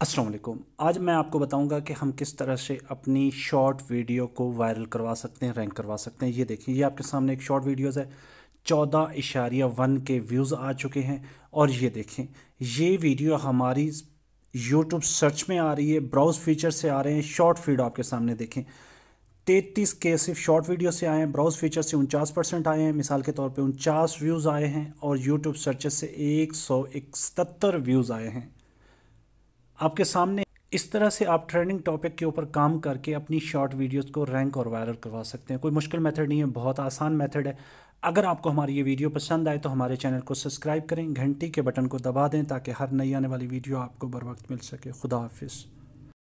असलम आज मैं आपको बताऊंगा कि हम किस तरह से अपनी शॉर्ट वीडियो को वायरल करवा सकते हैं रैंक करवा सकते हैं ये देखिए ये आपके सामने एक शॉर्ट वीडियोस है चौदह इशारिया वन के व्यूज़ आ चुके हैं और ये देखें ये वीडियो हमारी यूट्यूब सर्च में आ रही है ब्राउज़ फीचर से आ रहे हैं शॉर्ट फीड आपके सामने देखें तैतीस के सिर्फ शॉर्ट वीडियो से आए हैं ब्राउज़ फीचर से उनचास परसेंट आए हैं मिसाल के तौर पे उनचास व्यूज़ आए हैं और यूट्यूब सर्चेस से एक सौ इकहत्तर व्यूज़ आए हैं आपके सामने इस तरह से आप ट्रेंडिंग टॉपिक के ऊपर काम करके अपनी शॉर्ट वीडियोस को रैंक और वायरल करवा सकते हैं कोई मुश्किल मेथड नहीं है बहुत आसान मेथड है अगर आपको हमारी ये वीडियो पसंद आए तो हमारे चैनल को सब्सक्राइब करें घंटी के बटन को दबा दें ताकि हर नई आने वाली वीडियो आपको बर वक्त मिल सके खुदा हाफिज़